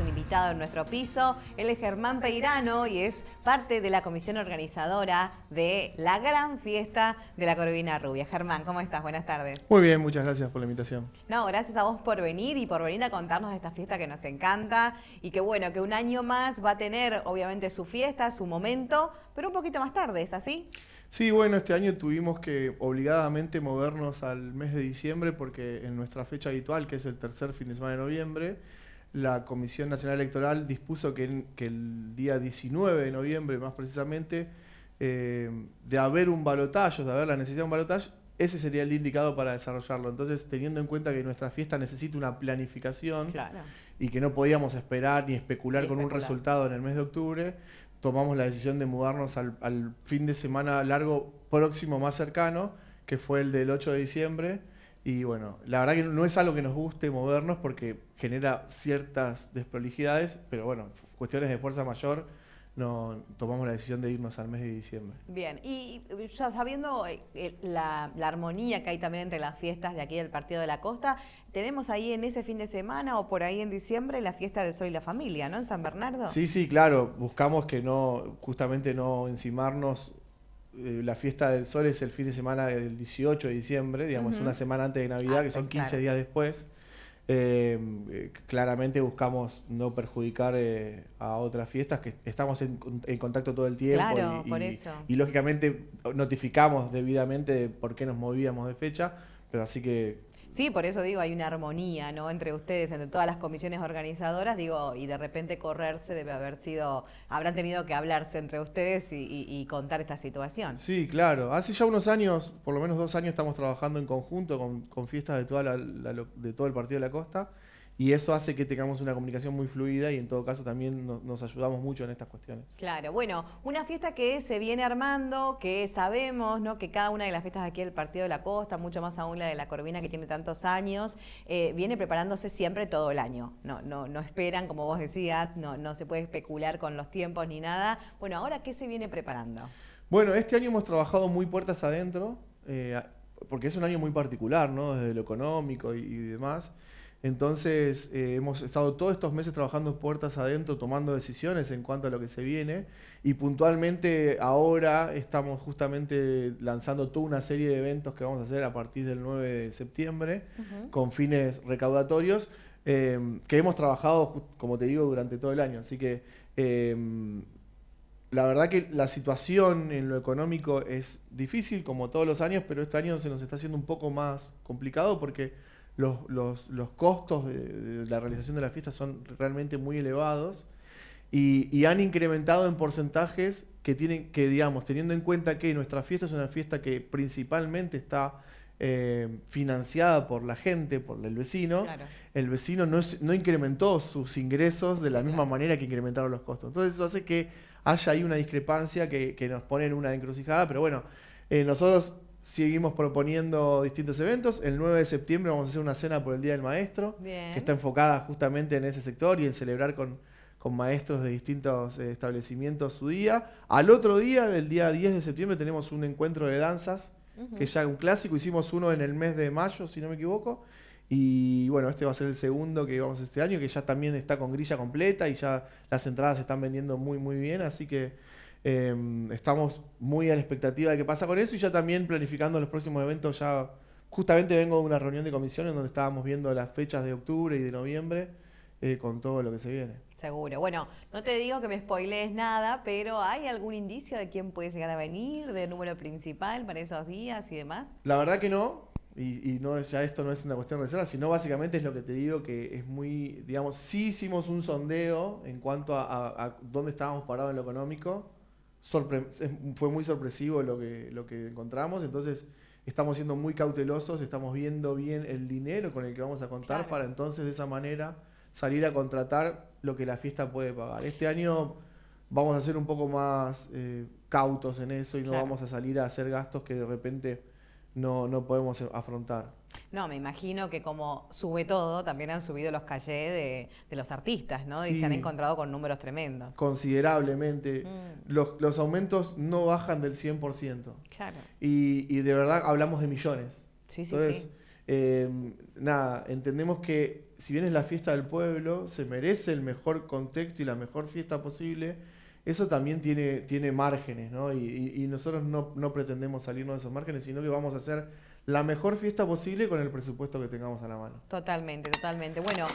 un invitado en nuestro piso. Él es Germán Peirano y es parte de la comisión organizadora de la gran fiesta de la Corvina Rubia. Germán, ¿cómo estás? Buenas tardes. Muy bien, muchas gracias por la invitación. No, gracias a vos por venir y por venir a contarnos de esta fiesta que nos encanta y que bueno, que un año más va a tener obviamente su fiesta, su momento, pero un poquito más tarde, ¿es así? Sí, bueno, este año tuvimos que obligadamente movernos al mes de diciembre porque en nuestra fecha habitual, que es el tercer fin de semana de noviembre, la Comisión Nacional Electoral dispuso que, el día 19 de noviembre, más precisamente, eh, de haber un balotaje, de haber la necesidad de un balotaje, ese sería el indicado para desarrollarlo. Entonces, teniendo en cuenta que nuestra fiesta necesita una planificación y que no podíamos esperar ni especular con un resultado en el mes de octubre, tomamos la decisión de mudarnos al, al fin de semana largo próximo más cercano, que fue el del 8 de diciembre y bueno, la verdad que no es algo que nos guste movernos porque genera ciertas desprolijidades, pero bueno, cuestiones de fuerza mayor, no tomamos la decisión de irnos al mes de diciembre. Bien, y ya sabiendo eh, eh, la, la, armonía que hay también entre las fiestas de aquí del Partido de la Costa, tenemos ahí en ese fin de semana o por ahí en diciembre la fiesta de Soy la Familia, ¿no? En San Bernardo. Sí, sí, claro, buscamos que no, justamente no encimarnos eh, la fiesta del sol es el fin de semana del 18 de diciembre, digamos, una semana antes de Navidad, que son 15 días después. Eh, eh, claramente buscamos no perjudicar a otras fiestas que estamos en, contacto todo el tiempo y, lógicamente notificamos debidamente por qué nos movíamos de fecha, pero así que Sí, por eso digo, hay una armonía ¿no? entre ustedes, entre todas las comisiones organizadoras, digo, y de repente correrse debe haber sido, habrán tenido que hablarse entre ustedes y, contar esta situación. Sí, claro. Hace ya unos años, por lo menos dos años, estamos trabajando en conjunto con, fiestas de, toda de todo el Partido de la Costa. Y eso hace que tengamos una comunicación muy fluida y en todo caso también nos ayudamos mucho en estas cuestiones. Claro, bueno, una fiesta que se viene armando, que sabemos ¿no? que cada una de las fiestas aquí del Partido de la Costa, mucho más aún la de la Corvina que tiene tantos años, eh, viene preparándose siempre todo el año. No, no, no esperan, como vos decías, no, no se puede especular con los tiempos ni nada. Bueno, ahora qué se viene preparando. Bueno, este año hemos trabajado muy puertas adentro, eh, porque es un año muy particular, ¿no? Desde lo económico y demás. Entonces eh, hemos estado todos estos meses trabajando puertas adentro, tomando decisiones en cuanto a lo que se viene y puntualmente ahora estamos justamente lanzando toda una serie de eventos que vamos a hacer a partir del 9 de septiembre con fines recaudatorios em, que hemos trabajado, como te digo, durante todo el año. Así que em, la verdad que la situación en lo económico es difícil como todos los años, pero este año se nos está haciendo un poco más complicado porque los, los, los costos de, la realización de la fiesta son realmente muy elevados y, han incrementado en porcentajes que tienen que, digamos, teniendo en cuenta que nuestra fiesta es una fiesta que principalmente está eh, financiada por la gente, por el vecino, el vecino no, incrementó sus ingresos de la misma manera que incrementaron los costos. Entonces eso hace que haya ahí una discrepancia que, nos pone en una encrucijada, pero bueno, eh, nosotros seguimos proponiendo distintos eventos. El 9 de septiembre vamos a hacer una cena por el Día del Maestro, que está enfocada justamente en ese sector y en celebrar con, con maestros de distintos eh, establecimientos su día. Al otro día, el día 10 de septiembre, tenemos un encuentro de danzas, que es ya un clásico. Hicimos uno en el mes de mayo, si no me equivoco. Y bueno, este va a ser el segundo que vamos este año, que ya también está con grilla completa y ya las entradas se están vendiendo muy, muy bien. Así que Em, estamos muy a la expectativa de qué pasa con eso y ya también planificando los próximos eventos. Ya justamente vengo de una reunión de comisión donde estábamos viendo las fechas de octubre y de noviembre eh, con todo lo que se viene. Seguro. Bueno, no te digo que me spoilees nada, pero ¿hay algún indicio de quién puede llegar a venir, de número principal para esos días y demás? La verdad que no. Y, no, ya esto no es una cuestión de reserva, sino básicamente es lo que te digo que es muy, digamos, sí hicimos un sondeo en cuanto a, a dónde estábamos parados en lo económico fue muy sorpresivo lo que, lo que encontramos, entonces estamos siendo muy cautelosos, estamos viendo bien el dinero con el que vamos a contar para entonces de esa manera salir a contratar lo que la fiesta puede pagar. Este año vamos a ser un poco más eh, cautos en eso y no vamos a salir a hacer gastos que de repente no, no podemos afrontar. No, me imagino que como sube todo, también han subido los calles de, los artistas, ¿no? y se han encontrado con números tremendos. Considerablemente. Mm. Los, aumentos no bajan del 100%. Claro. Y, de verdad hablamos de millones. Sí, sí, Entonces, em, nada, entendemos que si bien es la fiesta del pueblo, se merece el mejor contexto y la mejor fiesta posible eso también tiene, tiene márgenes, ¿no? Y, nosotros no, no, pretendemos salirnos de esos márgenes, sino que vamos a hacer la mejor fiesta posible con el presupuesto que tengamos a la mano. Totalmente, totalmente. Bueno.